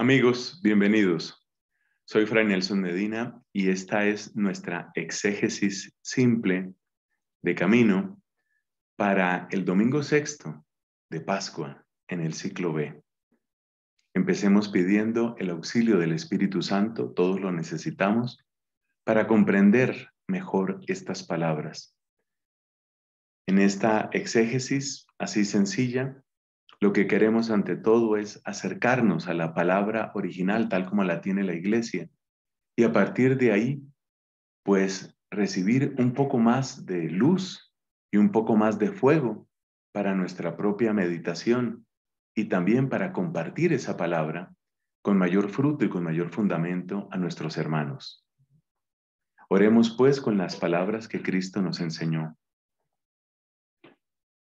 Amigos, bienvenidos. Soy Fray Nelson Medina y esta es nuestra exégesis simple de camino para el domingo sexto de Pascua en el ciclo B. Empecemos pidiendo el auxilio del Espíritu Santo, todos lo necesitamos, para comprender mejor estas palabras. En esta exégesis así sencilla, lo que queremos ante todo es acercarnos a la palabra original tal como la tiene la iglesia y a partir de ahí, pues recibir un poco más de luz y un poco más de fuego para nuestra propia meditación y también para compartir esa palabra con mayor fruto y con mayor fundamento a nuestros hermanos. Oremos pues con las palabras que Cristo nos enseñó.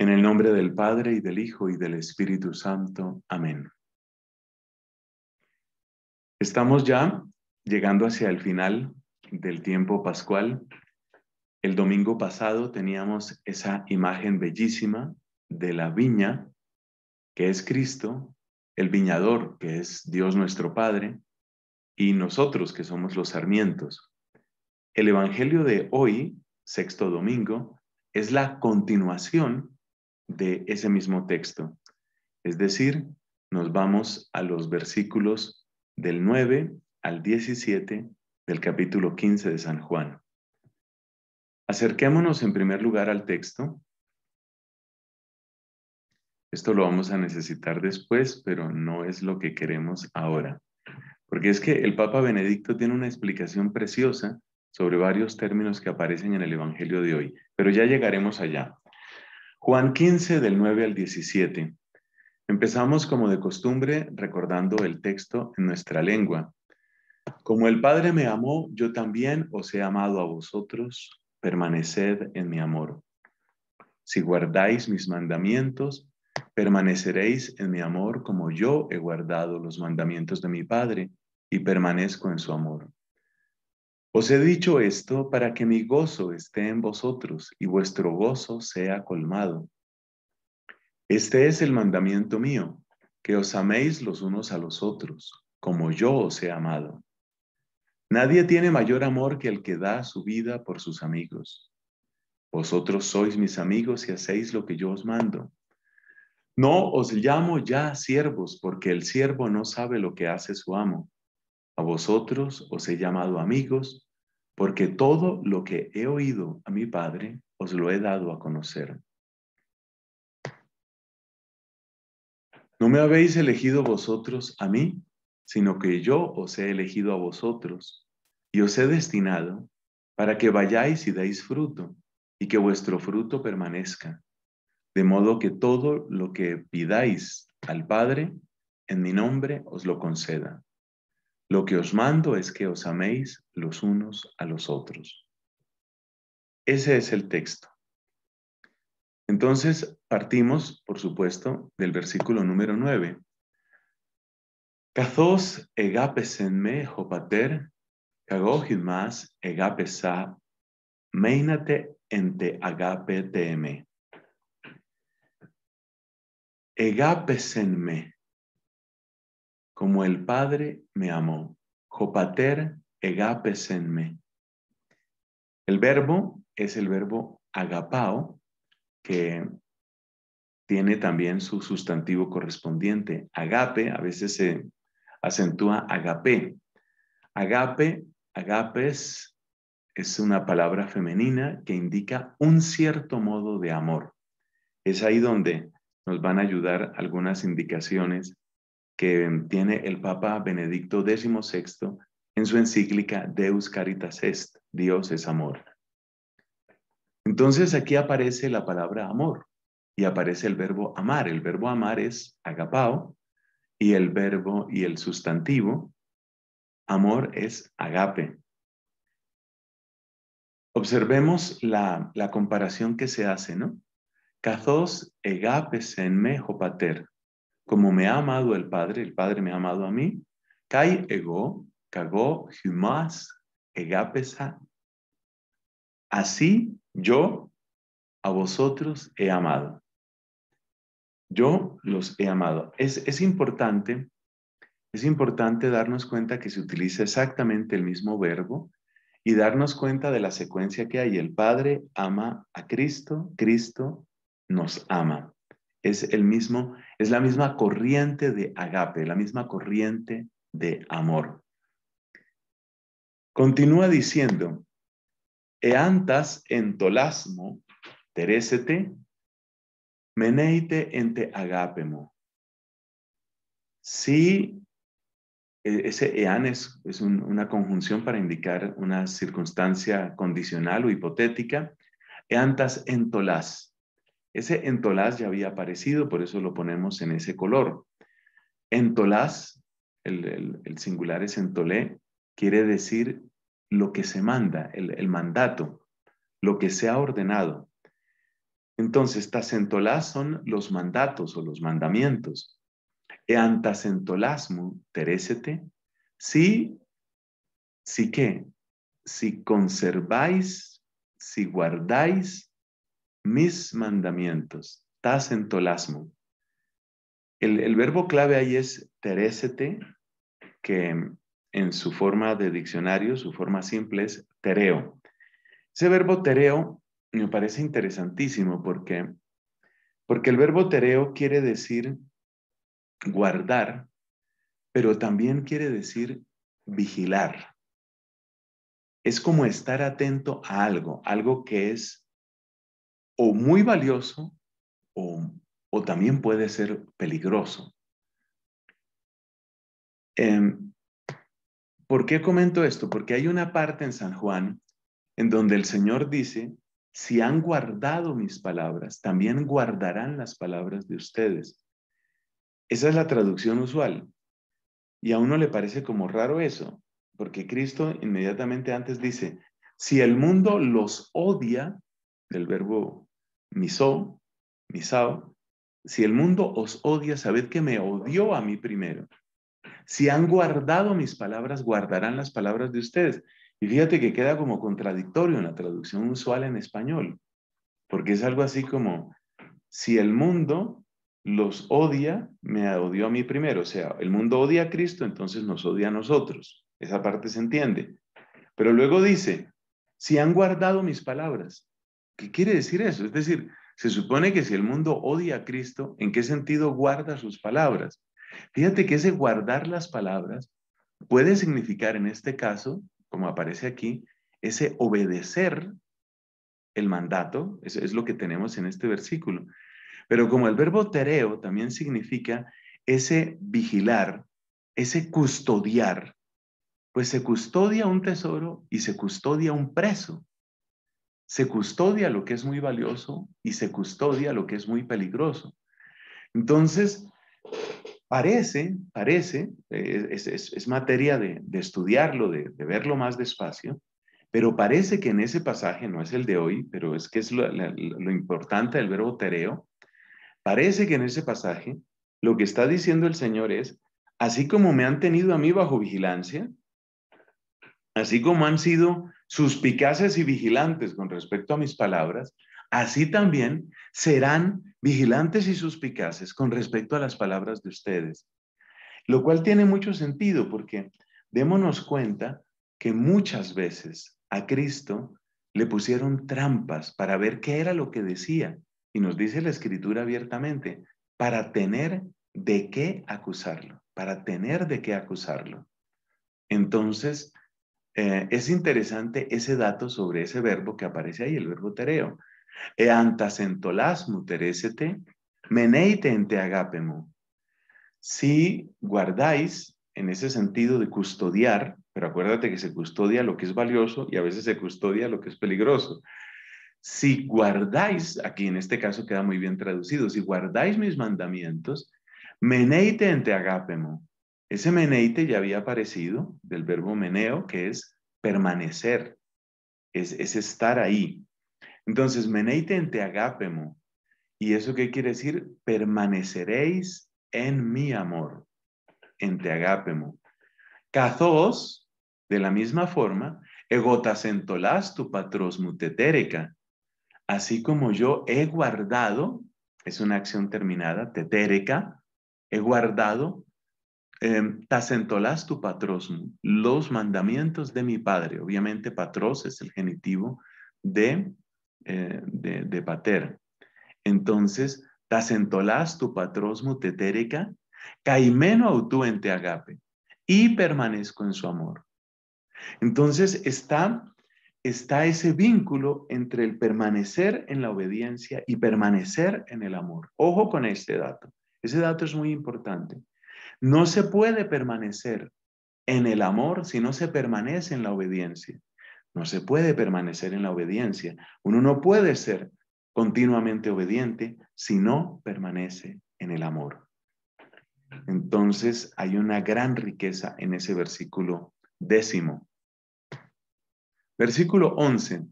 En el nombre del Padre y del Hijo y del Espíritu Santo. Amén. Estamos ya llegando hacia el final del tiempo pascual. El domingo pasado teníamos esa imagen bellísima de la viña, que es Cristo, el viñador, que es Dios nuestro Padre, y nosotros, que somos los sarmientos. El Evangelio de hoy, sexto domingo, es la continuación de ese mismo texto. Es decir, nos vamos a los versículos del 9 al 17 del capítulo 15 de San Juan. Acerquémonos en primer lugar al texto. Esto lo vamos a necesitar después, pero no es lo que queremos ahora. Porque es que el Papa Benedicto tiene una explicación preciosa sobre varios términos que aparecen en el Evangelio de hoy, pero ya llegaremos allá. Juan 15 del 9 al 17. Empezamos como de costumbre recordando el texto en nuestra lengua. Como el Padre me amó, yo también os he amado a vosotros, permaneced en mi amor. Si guardáis mis mandamientos, permaneceréis en mi amor como yo he guardado los mandamientos de mi Padre y permanezco en su amor. Os he dicho esto para que mi gozo esté en vosotros y vuestro gozo sea colmado. Este es el mandamiento mío, que os améis los unos a los otros, como yo os he amado. Nadie tiene mayor amor que el que da su vida por sus amigos. Vosotros sois mis amigos y hacéis lo que yo os mando. No os llamo ya siervos, porque el siervo no sabe lo que hace su amo a vosotros os he llamado amigos, porque todo lo que he oído a mi Padre os lo he dado a conocer. No me habéis elegido vosotros a mí, sino que yo os he elegido a vosotros y os he destinado para que vayáis y deis fruto y que vuestro fruto permanezca, de modo que todo lo que pidáis al Padre en mi nombre os lo conceda. Lo que os mando es que os améis los unos a los otros. Ese es el texto. Entonces, partimos, por supuesto, del versículo número 9. Kazos me jopater, kagojidmas egapesa, meinate ente agape teme. Egapesenme como el Padre me amó. Jopater egapes El verbo es el verbo agapao, que tiene también su sustantivo correspondiente. Agape, a veces se acentúa agape. Agape, agapes, es una palabra femenina que indica un cierto modo de amor. Es ahí donde nos van a ayudar algunas indicaciones que tiene el Papa Benedicto XVI en su encíclica Deus Caritas Est, Dios es amor. Entonces aquí aparece la palabra amor y aparece el verbo amar. El verbo amar es agapao y el verbo y el sustantivo amor es agape. Observemos la, comparación que se hace, ¿no? Cazos en mejo pater. Como me ha amado el Padre, el Padre me ha amado a mí, kai ego, Así yo a vosotros he amado. Yo los he amado. es importante, es importante darnos cuenta que se utiliza exactamente el mismo verbo y darnos cuenta de la secuencia que hay. El Padre ama a Cristo, Cristo nos ama es el mismo, es la misma corriente de agape, la misma corriente de amor. Continúa diciendo, eantas entolasmo terésete, meneite ente agapemo. Si e, ese ean es, una conjunción para indicar una circunstancia condicional o hipotética, eantas entolas ese entolás ya había aparecido, por eso lo ponemos en ese color. Entolás, el, singular es entolé, quiere decir lo que se manda, el, mandato, lo que se ha ordenado. Entonces, tasentolás son los mandatos o los mandamientos. Eantasentolasmo, terécete, si, si qué, si conserváis, si guardáis mis mandamientos, tas en tolasmo. El, verbo clave ahí es terécete, que en su forma de diccionario, su forma simple es tereo. Ese verbo tereo me parece interesantísimo porque, porque el verbo tereo quiere decir guardar, pero también quiere decir vigilar. Es como estar atento a algo, algo que es o muy valioso o, también puede ser peligroso. Em, ¿Por qué comento esto? Porque hay una parte en San Juan en donde el Señor dice, si han guardado mis palabras, también guardarán las palabras de ustedes. Esa es la traducción usual. Y a uno le parece como raro eso, porque Cristo inmediatamente antes dice, si el mundo los odia, del verbo miso, Misao, si el mundo os odia, sabed que me odió a mí primero. Si han guardado mis palabras, guardarán las palabras de ustedes. Y fíjate que queda como contradictorio en la traducción usual en español, porque es algo así como, si el mundo los odia, me odió a mí primero. O sea, el mundo odia a Cristo, entonces nos odia a nosotros. Esa parte se entiende. Pero luego dice, si han guardado mis palabras, ¿Qué quiere decir eso? Es decir, se supone que si el mundo odia a Cristo, ¿en qué sentido guarda sus palabras? Fíjate que ese guardar las palabras puede significar en este caso, como aparece aquí, ese obedecer el mandato, es lo que tenemos en este versículo. Pero como el verbo tereo también significa ese vigilar, ese custodiar, pues se custodia un tesoro y se custodia un preso se custodia lo que es muy valioso y se custodia lo que es muy peligroso. Entonces, parece, parece, eh, es, materia de, estudiarlo, de, verlo más despacio, pero parece que en ese pasaje, no es el de hoy, pero es que es lo, lo importante del verbo tereo, parece que en ese pasaje lo que está diciendo el Señor es, así como me han tenido a mí bajo vigilancia, así como han sido suspicaces y vigilantes con respecto a mis palabras, así también serán vigilantes y suspicaces con respecto a las palabras de ustedes. Lo cual tiene mucho sentido porque démonos cuenta que muchas veces a Cristo le pusieron trampas para ver qué era lo que decía. Y nos dice la escritura abiertamente, para tener de qué acusarlo, para tener de qué acusarlo. Entonces, eh, es interesante ese dato sobre ese verbo que aparece ahí, el verbo tereo. Eantasentolasmu teresete, meneite ente agapemo. Si guardáis, en ese sentido de custodiar, pero acuérdate que se custodia lo que es valioso y a veces se custodia lo que es peligroso. Si guardáis, aquí en este caso queda muy bien traducido, si guardáis mis mandamientos, meneite ente agapemo, ese meneite ya había aparecido del verbo meneo, que es permanecer, es, estar ahí. Entonces, meneite en te agapemo. ¿Y eso qué quiere decir? Permaneceréis en mi amor, en te agapemo. Cazos, de la misma forma, tolas tu patros mutetérica, Así como yo he guardado, es una acción terminada, tetereca, he guardado Em, tacentolás tu patrosmo, los mandamientos de mi padre. Obviamente, patros es el genitivo de, eh, pater. Entonces, tacentolás tu patrosmo tetérica, caimeno autú en te agape, y permanezco en su amor. Entonces, está ese vínculo entre el permanecer en la obediencia y permanecer en el amor. Ojo con este dato. Ese dato es muy importante. No se puede permanecer en el amor si no se permanece en la obediencia. No se puede permanecer en la obediencia. Uno no puede ser continuamente obediente si no permanece en el amor. Entonces hay una gran riqueza en ese versículo décimo. Versículo once.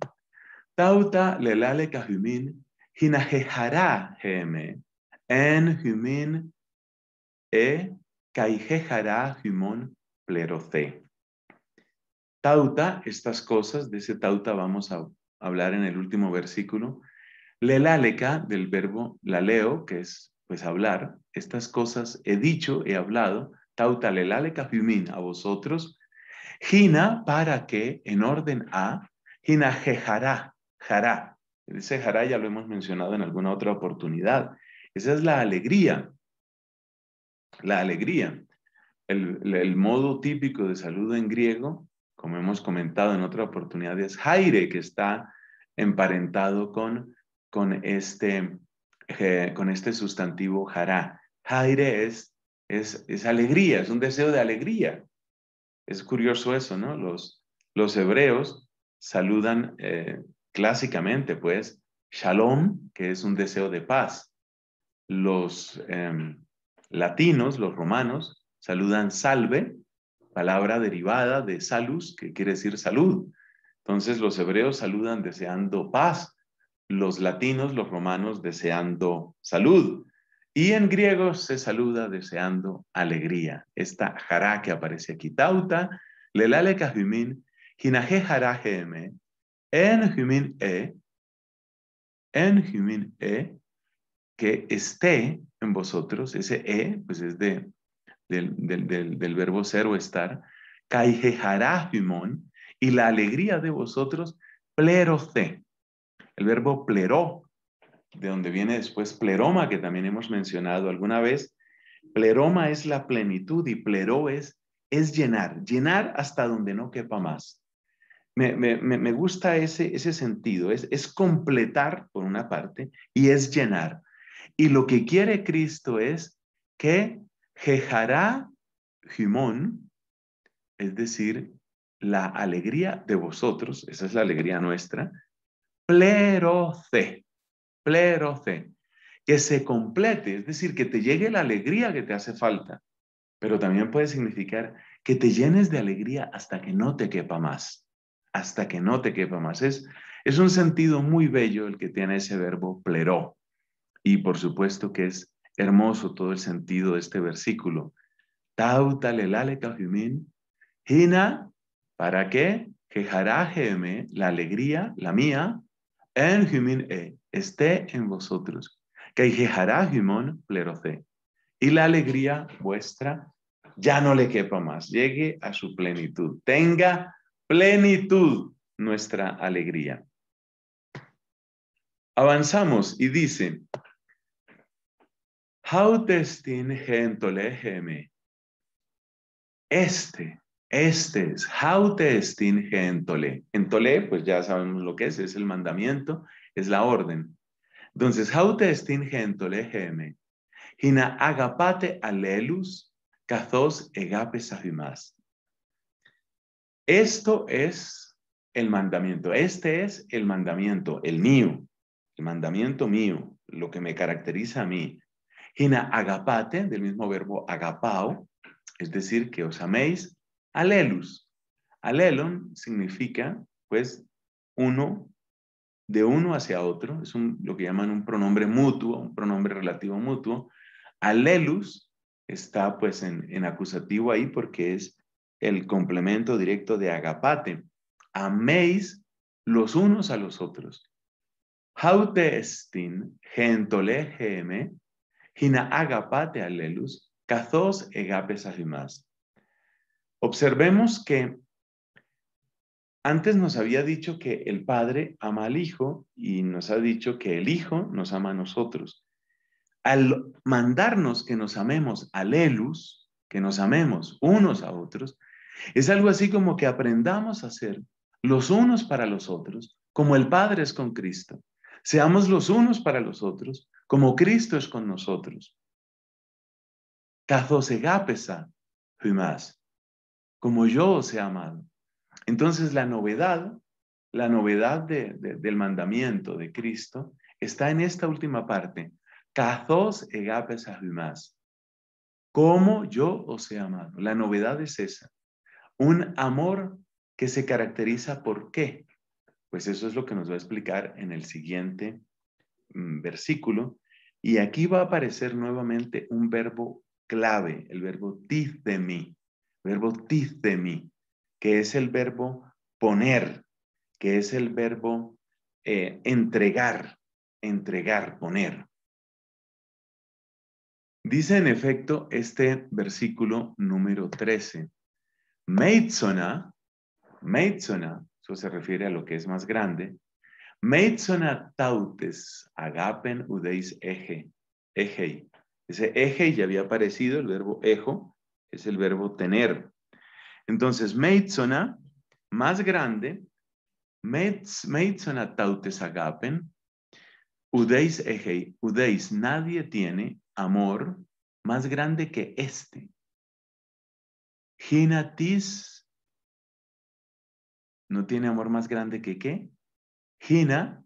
Tauta lelale en e Caijejara jumon plerocé. Tauta, estas cosas, de ese tauta vamos a hablar en el último versículo. lelaleca del verbo laleo, que es pues hablar, estas cosas he dicho, he hablado, tauta lelaleca jumin a vosotros. Jina, para que, en orden a, gina jejará, jará. Ese jará ya lo hemos mencionado en alguna otra oportunidad. Esa es la alegría, la alegría. El, modo típico de saludo en griego, como hemos comentado en otra oportunidad, es Jaire, que está emparentado con, con, este, eh, con este sustantivo jara. Jaire es, es, alegría, es un deseo de alegría. Es curioso eso, ¿no? Los, los hebreos saludan eh, clásicamente, pues, shalom, que es un deseo de paz. Los, em, latinos, los romanos, saludan salve, palabra derivada de salus, que quiere decir salud. Entonces los hebreos saludan deseando paz, los latinos, los romanos deseando salud. Y en griego se saluda deseando alegría. Esta jara que aparece aquí, tauta, lelale kajumin, jara geme, en jumin e, en jumin e, que esté en vosotros, ese e, pues es de, del, verbo ser o estar, caijejará y la alegría de vosotros, pleroce. El verbo plero de donde viene después pleroma, que también hemos mencionado alguna vez. Pleroma es la plenitud y plero es, es llenar, llenar hasta donde no quepa más. Me, me, me, gusta ese, ese sentido, es, es completar por una parte y es llenar. Y lo que quiere Cristo es que jejará Jimón, es decir, la alegría de vosotros, esa es la alegría nuestra, pleroce, pleroce, que se complete, es decir, que te llegue la alegría que te hace falta, pero también puede significar que te llenes de alegría hasta que no te quepa más, hasta que no te quepa más. Es, es un sentido muy bello el que tiene ese verbo plero. Y por supuesto que es hermoso todo el sentido de este versículo. kajumin hina, ¿para qué? Quejarajeme, la alegría, la mía, en jumin e, esté en vosotros. plero plerocé. Y la alegría vuestra ya no le quepa más, llegue a su plenitud, tenga plenitud nuestra alegría. Avanzamos y dice, Hautestin gentolegeme. Este, este es hautestin gentole. Entole, pues ya sabemos lo que es, es el mandamiento, es la orden. Entonces, hautestin gentolegeme. Hina agapate alelus, kathos egapes afimas. Esto es el mandamiento. Este es el mandamiento, el mío, el mandamiento mío, lo que me caracteriza a mí. Hina agapate, del mismo verbo agapao, es decir, que os améis, alelus. Alelon significa, pues, uno, de uno hacia otro, es lo que llaman un pronombre mutuo, un pronombre relativo mutuo. Alelus está, pues, en, acusativo ahí porque es el complemento directo de agapate. Améis los unos a los otros. Hautestin gentole gem hina agapate Observemos que antes nos había dicho que el Padre ama al Hijo y nos ha dicho que el Hijo nos ama a nosotros. Al mandarnos que nos amemos alelus, que nos amemos unos a otros, es algo así como que aprendamos a ser los unos para los otros, como el Padre es con Cristo. Seamos los unos para los otros, como Cristo es con nosotros. egapesa más, como yo os he amado. Entonces la novedad, la novedad del mandamiento de Cristo está en esta última parte. Cazos egapesa más. Como yo os he amado. La novedad es esa. Un amor que se caracteriza por qué. Pues eso es lo que nos va a explicar en el siguiente Mm, versículo, y aquí va a aparecer nuevamente un verbo clave, el verbo tiz de mí, verbo tiz de mí, que es el verbo poner, que es el verbo eh, entregar, entregar, poner. Dice en efecto este versículo número 13, Meitzona, Meitzona, eso se refiere a lo que es más grande, Meitzona tautes, agapen udeis eje, egei. Ese eje ya había aparecido, el verbo ejo, es el verbo tener. Entonces, meitzona, más grande, meitzona tautes agapen, udeis egei, udeis, nadie tiene amor más grande que este. Ginatis no tiene amor más grande que qué? Gina,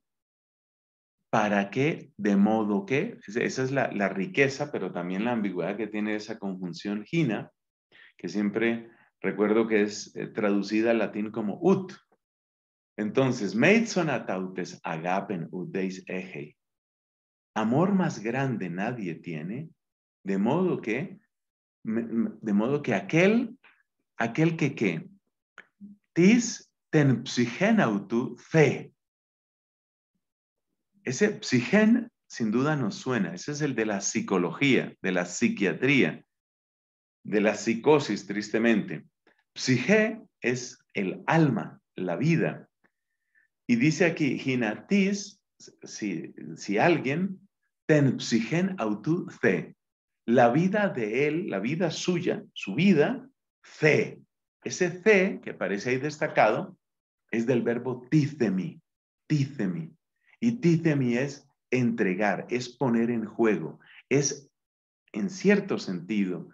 para que, de modo que, esa es la, riqueza, pero también la ambigüedad que tiene esa conjunción Gina, que siempre recuerdo que es eh, traducida al latín como ut. Entonces, atautes agapen ut deis egei. Amor más grande nadie tiene, de modo que, de modo que aquel, aquel que qué, tis ten psigenautu fe ese psigen sin duda nos suena, ese es el de la psicología, de la psiquiatría, de la psicosis, tristemente. Psige es el alma, la vida. Y dice aquí, hinatis, si, si alguien, ten psigen autu c. La vida de él, la vida suya, su vida, ce. Ese ce, que aparece ahí destacado, es del verbo tizemi, tizemi, y tithemi es entregar, es poner en juego, es en cierto sentido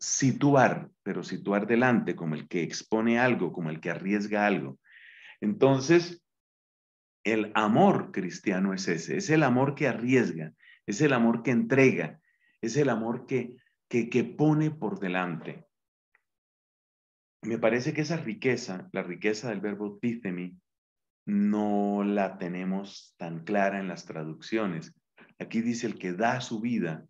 situar, pero situar delante, como el que expone algo, como el que arriesga algo. Entonces, el amor cristiano es ese, es el amor que arriesga, es el amor que entrega, es el amor que, que, que pone por delante. Me parece que esa riqueza, la riqueza del verbo tithemi, no la tenemos tan clara en las traducciones. Aquí dice el que da su vida.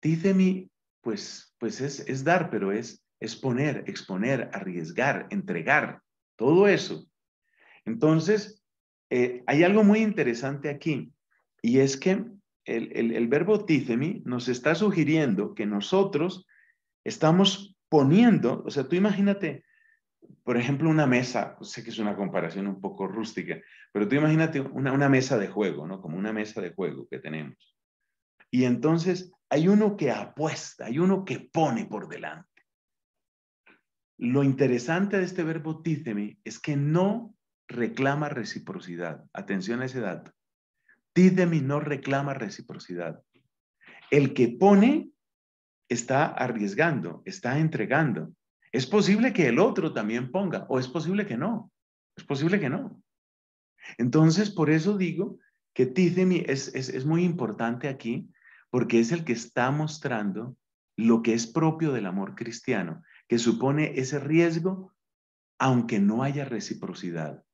Tizemi, pues, pues es, dar, pero es, exponer, exponer, arriesgar, entregar, todo eso. Entonces, eh, hay algo muy interesante aquí, y es que el, verbo tícemi nos está sugiriendo que nosotros estamos poniendo, o sea, tú imagínate, por ejemplo, una mesa, sé que es una comparación un poco rústica, pero tú imagínate una, mesa de juego, ¿no? Como una mesa de juego que tenemos. Y entonces hay uno que apuesta, hay uno que pone por delante. Lo interesante de este verbo tídeme es que no reclama reciprocidad. Atención a ese dato. Tídemi no reclama reciprocidad. El que pone está arriesgando, está entregando. Es posible que el otro también ponga, o es posible que no. Es posible que no. Entonces, por eso digo que Tithemi es, muy importante aquí, porque es el que está mostrando lo que es propio del amor cristiano, que supone ese riesgo, aunque no haya reciprocidad.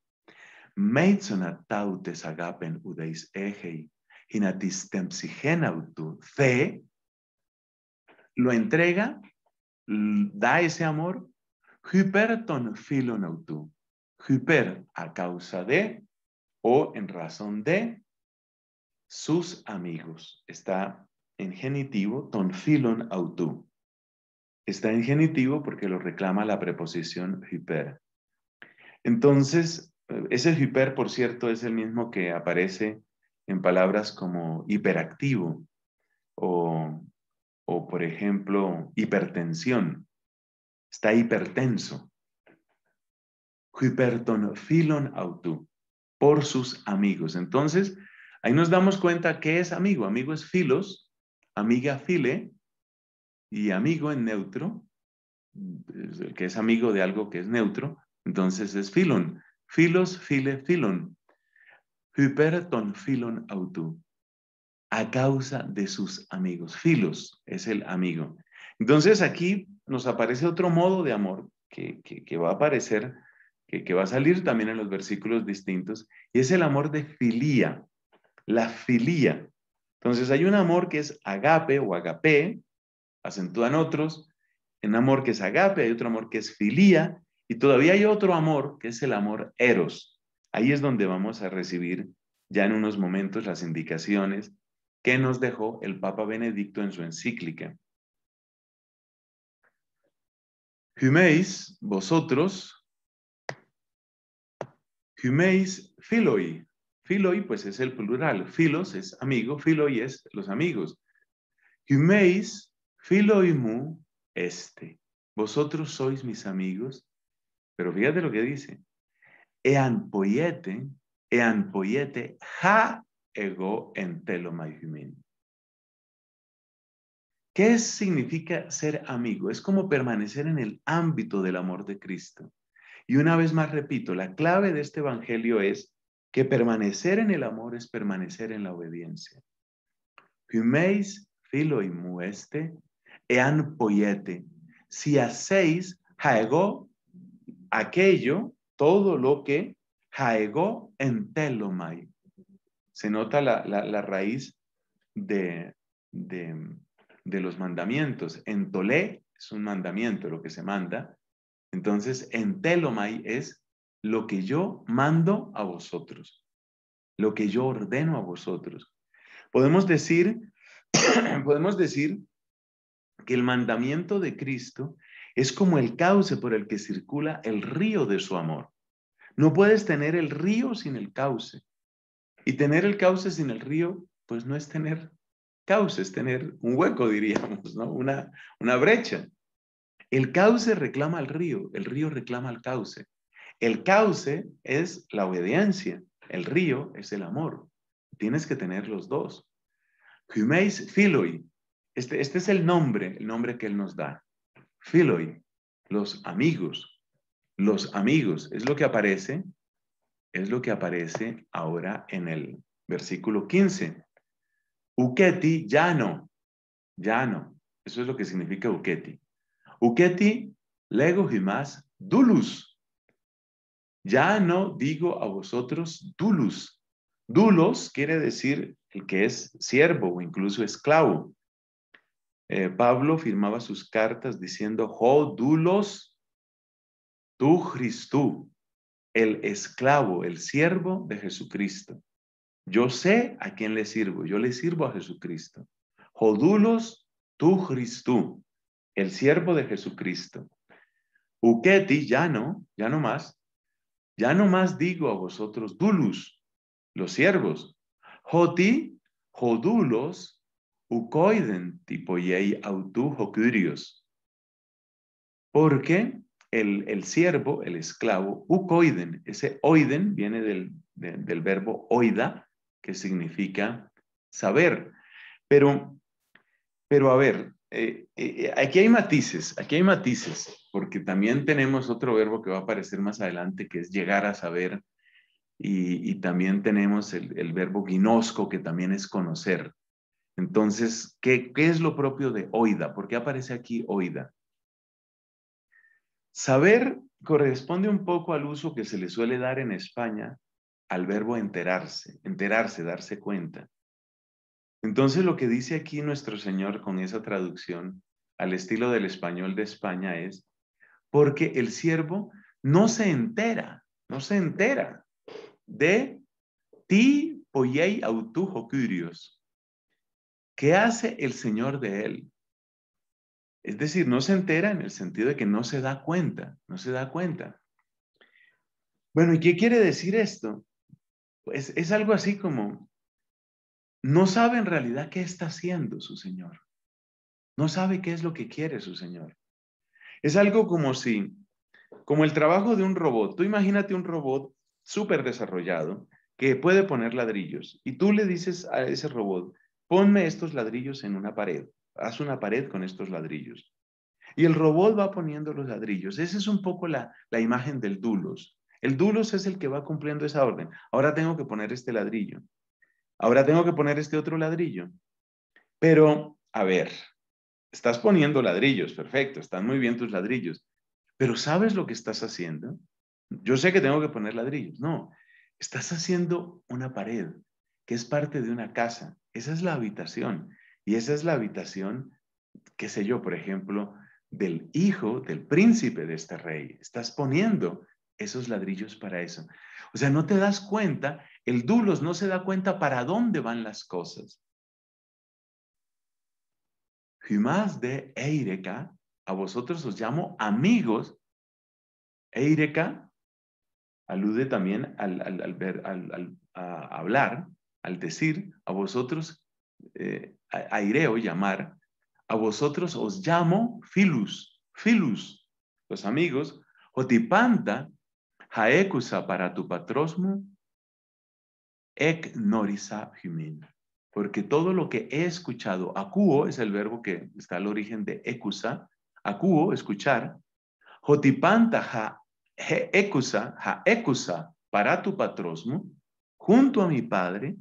tautes agapen udeis egei, lo entrega da ese amor, ton filon autu. Hyper, a causa de o en razón de sus amigos. Está en genitivo, ton filon autu. Está en genitivo porque lo reclama la preposición hyper. Entonces, eh, ese hyper, por cierto, es el mismo que aparece en palabras como hiperactivo o o por ejemplo, hipertensión. Está hipertenso. filon autu, por sus amigos. Entonces, ahí nos damos cuenta que es amigo. Amigo es filos, amiga file, y amigo en neutro, que es amigo de algo que es neutro, entonces es filon. Filos, file, filon. Hyperton filon autu a causa de sus amigos. Filos es el amigo. Entonces aquí nos aparece otro modo de amor que, va a aparecer, que, que, va a salir también en los versículos distintos, y es el amor de filía, la filía. Entonces hay un amor que es agape o agape, acentúan otros, en amor que es agape, hay otro amor que es filía, y todavía hay otro amor que es el amor eros. Ahí es donde vamos a recibir ya en unos momentos las indicaciones que nos dejó el Papa Benedicto en su encíclica. Humeis, vosotros, humeis filoi Filoi pues es el plural. Filos es amigo, filoi es los amigos. filoi mu este. Vosotros sois mis amigos. Pero fíjate lo que dice. Ean poiete, ean poiete, ja en ¿Qué significa ser amigo? Es como permanecer en el ámbito del amor de Cristo. Y una vez más repito, la clave de este evangelio es que permanecer en el amor es permanecer en la obediencia. Humeis filo y mueste, ean poiete. Si hacéis jaego aquello, todo lo que jaego en telomai, se nota la, raíz de, los mandamientos. En tolé es un mandamiento, lo que se manda. Entonces, en telomai es lo que yo mando a vosotros, lo que yo ordeno a vosotros. Podemos decir, podemos decir que el mandamiento de Cristo es como el cauce por el que circula el río de su amor. No puedes tener el río sin el cauce. Y tener el cauce sin el río, pues no es tener cauce, es tener un hueco, diríamos, ¿no? Una, brecha. El cauce reclama al río, el río reclama al cauce. El cauce es la obediencia, el río es el amor. Tienes que tener los dos. Humeis Philoi, este, este es el nombre, el nombre que él nos da. Philoi, los amigos. Los amigos, es lo que aparece es lo que aparece ahora en el versículo 15. Uketi, llano, llano. Eso es lo que significa uketi. Uketi, lego y más, dulus. Ya no digo a vosotros dulus. Dulos quiere decir el que es siervo o incluso esclavo. Eh, Pablo firmaba sus cartas diciendo, ho oh, dulos tu Christu el esclavo, el siervo de Jesucristo. Yo sé a quién le sirvo, yo le sirvo a Jesucristo. Jodulos tu Christu, el siervo de Jesucristo. Uqueti, ya no, ya no más, ya no más digo a vosotros, dulus, los siervos. Joti, jodulos, ucoiden, qué? autu jocurios. qué? el, el siervo, el esclavo, ucoiden. Ese oiden viene del, verbo oida, que significa saber. Pero, pero a ver, eh, eh, aquí hay matices, aquí hay matices, porque también tenemos otro verbo que va a aparecer más adelante, que es llegar a saber, y, también tenemos el, verbo ginosco, que también es conocer. Entonces, ¿qué, ¿qué es lo propio de oida? ¿Por qué aparece aquí oida? Saber corresponde un poco al uso que se le suele dar en España al verbo enterarse, enterarse, darse cuenta. Entonces lo que dice aquí nuestro Señor con esa traducción al estilo del español de España es, porque el siervo no se entera, no se entera de ti poyei autujo curios. ¿Qué hace el Señor de él? Es decir, no se entera en el sentido de que no se da cuenta, no se da cuenta. Bueno, ¿y qué quiere decir esto? Pues, es algo así como, no sabe en realidad qué está haciendo su Señor. No sabe qué es lo que quiere su Señor. Es algo como si, como el trabajo de un robot. Tú imagínate un robot súper desarrollado que puede poner ladrillos y tú le dices a ese robot, ponme estos ladrillos en una pared haz una pared con estos ladrillos. Y el robot va poniendo los ladrillos. Esa es un poco la, la imagen del dulos. El dulos es el que va cumpliendo esa orden. Ahora tengo que poner este ladrillo. Ahora tengo que poner este otro ladrillo. Pero, a ver, estás poniendo ladrillos, perfecto, están muy bien tus ladrillos. Pero ¿sabes lo que estás haciendo? Yo sé que tengo que poner ladrillos. No, estás haciendo una pared que es parte de una casa. Esa es la habitación. Y esa es la habitación, qué sé yo, por ejemplo, del hijo, del príncipe de este rey. Estás poniendo esos ladrillos para eso. O sea, no te das cuenta, el dulos no se da cuenta para dónde van las cosas. Jumás de Eireka, a vosotros os llamo amigos. Eireka alude también al, hablar, al decir, a vosotros eh, aireo, llamar, a vosotros os llamo Filus, Filus, los amigos, Otipanta, Jaecusa para tu patrosmo, eknorisa norisa Porque todo lo que he escuchado, acuo es el verbo que está al origen de ecusa, acuo, escuchar, Jotipanta ja ecusa para tu patrosmo, junto a mi padre,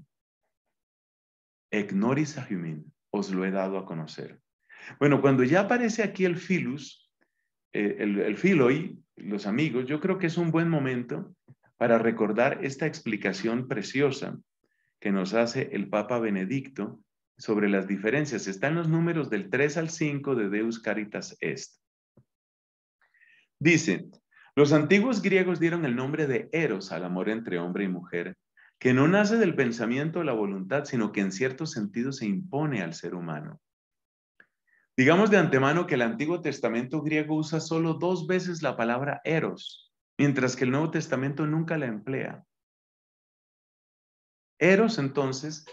Ignoris humin, os lo he dado a conocer. Bueno, cuando ya aparece aquí el filus, eh, el, filo y los amigos, yo creo que es un buen momento para recordar esta explicación preciosa que nos hace el Papa Benedicto sobre las diferencias. en los números del 3 al 5 de Deus Caritas Est. Dice, los antiguos griegos dieron el nombre de Eros al amor entre hombre y mujer que no nace del pensamiento o la voluntad, sino que en cierto sentido se impone al ser humano. Digamos de antemano que el Antiguo Testamento griego usa solo dos veces la palabra eros, mientras que el Nuevo Testamento nunca la emplea. Eros, entonces,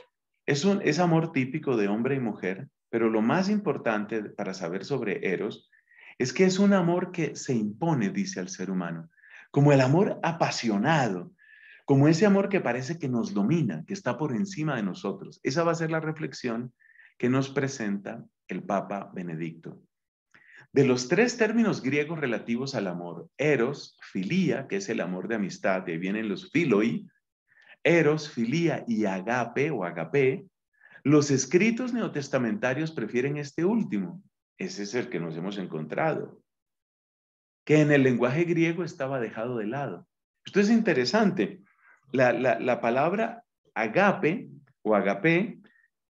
es, es amor típico de hombre y mujer, pero lo más importante para saber sobre eros es que es un amor que se impone, dice al ser humano, como el amor apasionado, como ese amor que parece que nos domina, que está por encima de nosotros. Esa va a ser la reflexión que nos presenta el Papa Benedicto. De los tres términos griegos relativos al amor, eros, filía, que es el amor de amistad, de ahí vienen los filoi, eros, filía y agape o agape, los escritos neotestamentarios prefieren este último. Ese es el que nos hemos encontrado, que en el lenguaje griego estaba dejado de lado. Esto es interesante, la, palabra agape o agape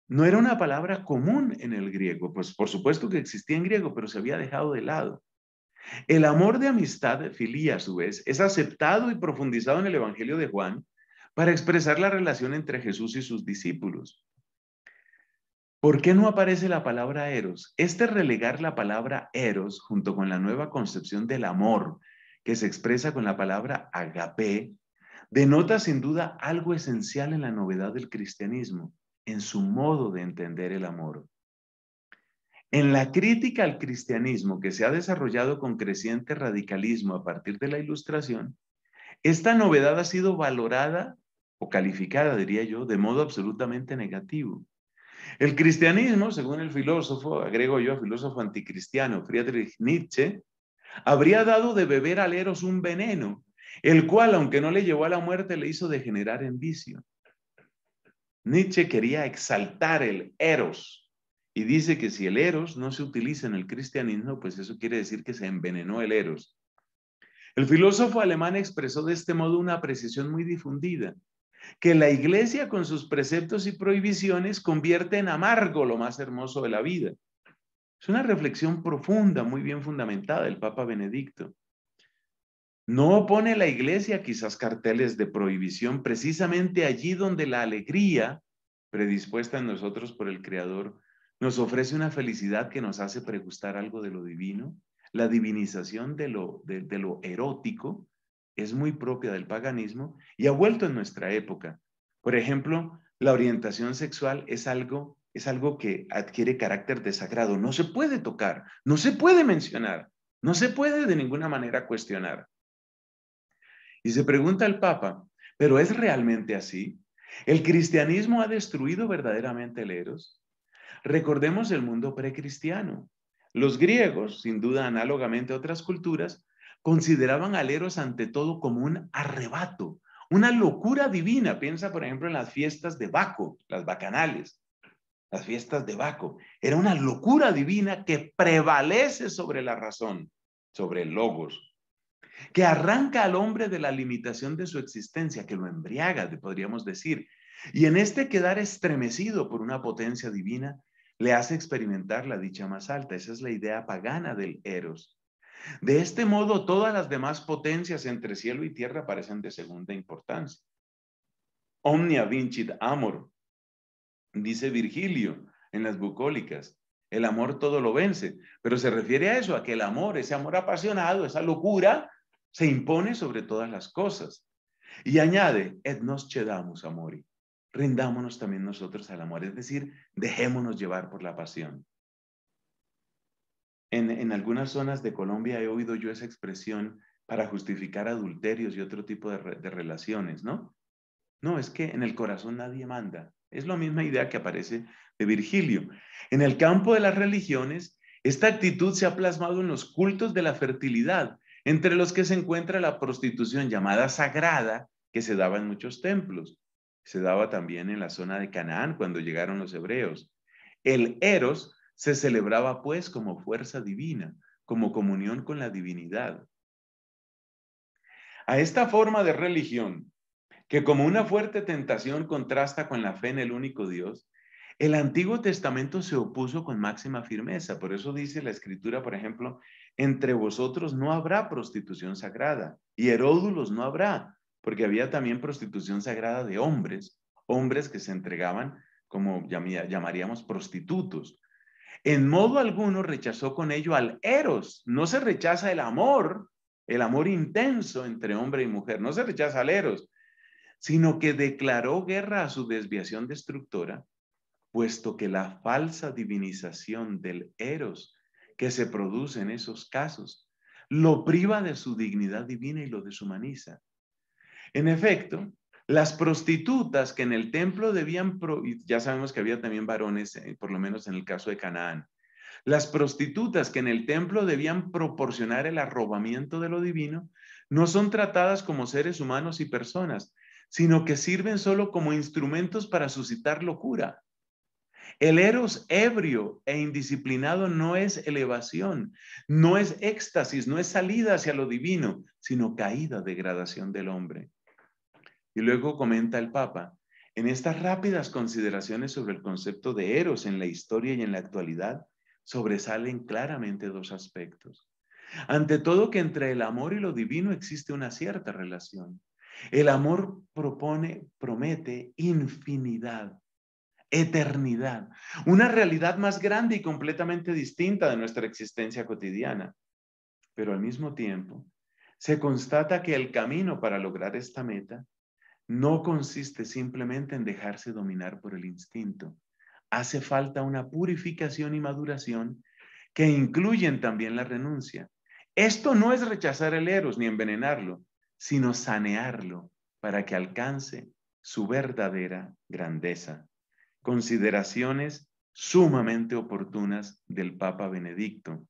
no era una palabra común en el griego, pues por supuesto que existía en griego, pero se había dejado de lado. El amor de amistad, filía a su vez, es aceptado y profundizado en el Evangelio de Juan para expresar la relación entre Jesús y sus discípulos. ¿Por qué no aparece la palabra eros? Este relegar la palabra eros junto con la nueva concepción del amor que se expresa con la palabra agape denota sin duda algo esencial en la novedad del cristianismo, en su modo de entender el amor. En la crítica al cristianismo que se ha desarrollado con creciente radicalismo a partir de la Ilustración, esta novedad ha sido valorada o calificada, diría yo, de modo absolutamente negativo. El cristianismo, según el filósofo, agrego yo, filósofo anticristiano Friedrich Nietzsche, habría dado de beber al Eros un veneno el cual, aunque no le llevó a la muerte, le hizo degenerar en vicio. Nietzsche quería exaltar el eros y dice que si el eros no se utiliza en el cristianismo, pues eso quiere decir que se envenenó el eros. El filósofo alemán expresó de este modo una precisión muy difundida, que la iglesia con sus preceptos y prohibiciones convierte en amargo lo más hermoso de la vida. Es una reflexión profunda, muy bien fundamentada del Papa Benedicto. No opone la iglesia quizás carteles de prohibición precisamente allí donde la alegría predispuesta en nosotros por el Creador nos ofrece una felicidad que nos hace pregustar algo de lo divino. La divinización de lo, erótico es muy propia del paganismo y ha vuelto en nuestra época. Por ejemplo, la orientación sexual es algo, es algo que adquiere carácter desagrado. No se puede tocar, no se puede mencionar, no se puede de ninguna manera cuestionar. Y se pregunta el Papa, ¿pero es realmente así? ¿El cristianismo ha destruido verdaderamente el Eros? Recordemos el mundo precristiano. Los griegos, sin duda análogamente a otras culturas, consideraban al Eros ante todo como un arrebato, una locura divina. Piensa, por ejemplo, en las fiestas de Baco, las bacanales, las fiestas de Baco. Era una locura divina que prevalece sobre la razón, sobre el logos, que arranca al hombre de la limitación de su existencia, que lo embriaga, podríamos decir, y en este quedar estremecido por una potencia divina, le hace experimentar la dicha más alta. Esa es la idea pagana del eros. De este modo, todas las demás potencias entre cielo y tierra parecen de segunda importancia. Omnia vincit amor, dice Virgilio en las bucólicas. El amor todo lo vence, pero se refiere a eso, a que el amor, ese amor apasionado, esa locura, se impone sobre todas las cosas. Y añade, et nos chedamus amori, rindámonos también nosotros al amor, es decir, dejémonos llevar por la pasión. En, algunas zonas de Colombia he oído yo esa expresión para justificar adulterios y otro tipo de relaciones, ¿no? No, es que en el corazón nadie manda. Es la misma idea que aparece de Virgilio. En el campo de las religiones, esta actitud se ha plasmado en los cultos de la fertilidad, entre los que se encuentra la prostitución llamada sagrada que se daba en muchos templos. Se daba también en la zona de Canaán cuando llegaron los hebreos. El eros se celebraba pues como fuerza divina, como comunión con la divinidad. A esta forma de religión, que como una fuerte tentación contrasta con la fe en el único Dios, el Antiguo Testamento se opuso con máxima firmeza. Por eso dice la Escritura, por ejemplo, entre vosotros no habrá prostitución sagrada y heródulos no habrá, porque había también prostitución sagrada de hombres, hombres que se entregaban como llamaríamos prostitutos. En modo alguno rechazó con ello al eros, no se rechaza el amor, el amor intenso entre hombre y mujer, no se rechaza al eros, sino que declaró guerra a su desviación destructora, puesto que la falsa divinización del eros que se produce en esos casos. Lo priva de su dignidad divina y lo deshumaniza. En efecto, las prostitutas que en el templo debían, y ya sabemos que había también varones, eh, por lo menos en el caso de Canaán, las prostitutas que en el templo debían proporcionar el arrobamiento de lo divino, no son tratadas como seres humanos y personas, sino que sirven solo como instrumentos para suscitar locura. El eros ebrio e indisciplinado no es elevación, no es éxtasis, no es salida hacia lo divino, sino caída, degradación del hombre. Y luego comenta el Papa, en estas rápidas consideraciones sobre el concepto de eros en la historia y en la actualidad, sobresalen claramente dos aspectos. Ante todo que entre el amor y lo divino existe una cierta relación. El amor propone, promete infinidad eternidad, una realidad más grande y completamente distinta de nuestra existencia cotidiana. Pero al mismo tiempo, se constata que el camino para lograr esta meta no consiste simplemente en dejarse dominar por el instinto. Hace falta una purificación y maduración que incluyen también la renuncia. Esto no es rechazar el eros ni envenenarlo, sino sanearlo para que alcance su verdadera grandeza consideraciones sumamente oportunas del Papa Benedicto.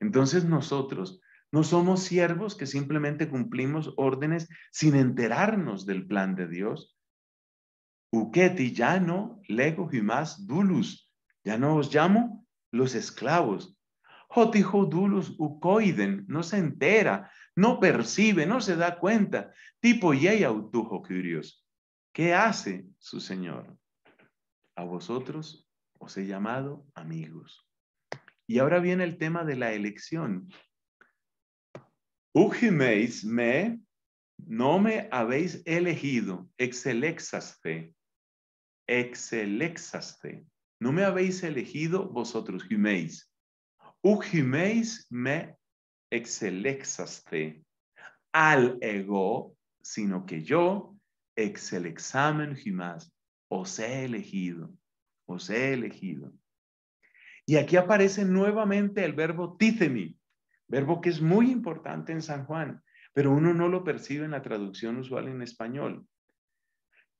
Entonces nosotros no somos siervos que simplemente cumplimos órdenes sin enterarnos del plan de Dios. Uqueti ya no lego más dulus, ya no os llamo los esclavos. Jotijo dulus ucoiden, no se entera, no percibe, no se da cuenta. Tipo yei autujo curios. ¿Qué hace su Señor? a vosotros os he llamado amigos. Y ahora viene el tema de la elección. Ujimeis me, no me habéis elegido, exelexaste, exelexaste. No me habéis elegido vosotros, Jiméis. Ujimeis me excelexaste. al ego, sino que yo, excelexamen jimás, os he elegido, os he elegido. Y aquí aparece nuevamente el verbo tícemi, verbo que es muy importante en San Juan, pero uno no lo percibe en la traducción usual en español.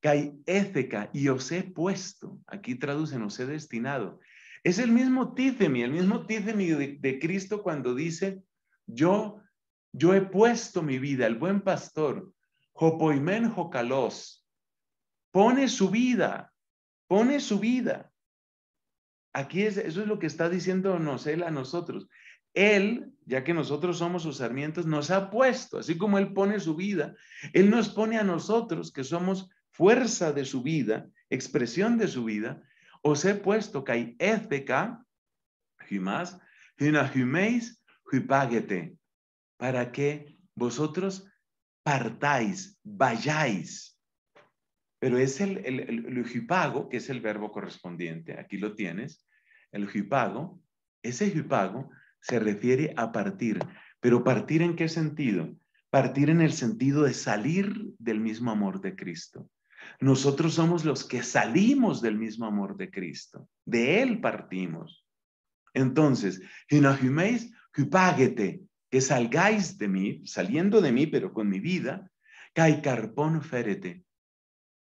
Caietheca y os he puesto, aquí traducen os he destinado. Es el mismo tícemi, el mismo tícemi de, Cristo cuando dice, yo, yo he puesto mi vida, el buen pastor, jopoimen jocalos, Pone su vida, pone su vida. Aquí es, eso es lo que está diciéndonos Él a nosotros. Él, ya que nosotros somos sus sarmientos, nos ha puesto, así como Él pone su vida, Él nos pone a nosotros, que somos fuerza de su vida, expresión de su vida, os he puesto que ética, para que vosotros partáis, vayáis, pero es el, el, que es el verbo correspondiente, aquí lo tienes, el lujipago ese lujipago se refiere a partir, pero partir en qué sentido? Partir en el sentido de salir del mismo amor de Cristo. Nosotros somos los que salimos del mismo amor de Cristo, de Él partimos. Entonces, que salgáis de mí, saliendo de mí, pero con mi vida, caicarpón férete,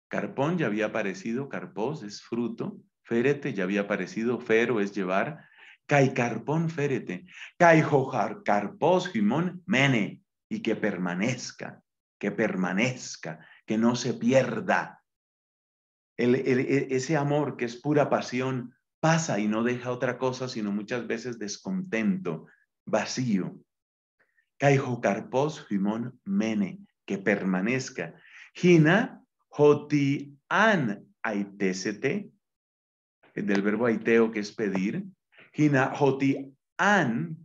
Carpón ya había aparecido, carpós es fruto, férete ya había aparecido, fero es llevar, caicarpón férete, caijojar carpos, jimón mene, y que permanezca, que permanezca, que no se pierda. E, ese amor que es pura pasión pasa y no deja otra cosa sino muchas veces descontento, vacío. carpos, jimón mene, que permanezca. Gina Joti an aitesete, del verbo aiteo que es pedir. Hina hoti an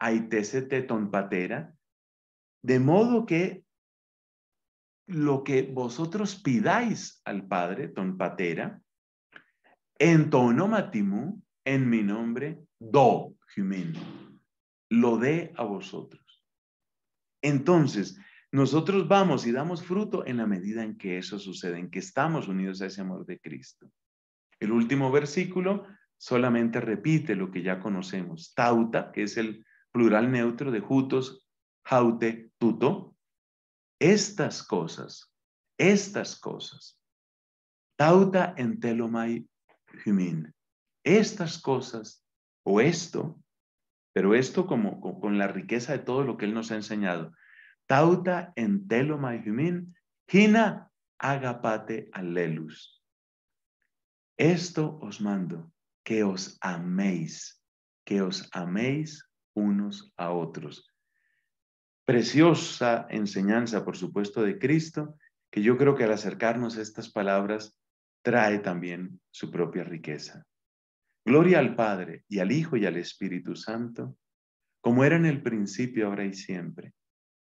ton tonpatera. De modo que lo que vosotros pidáis al Padre, tonpatera, en tonomatimu, en mi nombre, do, jimeno, lo dé a vosotros. Entonces, nosotros vamos y damos fruto en la medida en que eso sucede, en que estamos unidos a ese amor de Cristo. El último versículo solamente repite lo que ya conocemos. Tauta, que es el plural neutro de jutos, jaute, tuto. Estas cosas, estas cosas. Tauta en telomai humin. Estas cosas o esto, pero esto como con la riqueza de todo lo que Él nos ha enseñado Tauta en hina agapate alelus. Esto os mando, que os améis, que os améis unos a otros. Preciosa enseñanza, por supuesto, de Cristo, que yo creo que al acercarnos a estas palabras trae también su propia riqueza. Gloria al Padre y al Hijo y al Espíritu Santo, como era en el principio, ahora y siempre,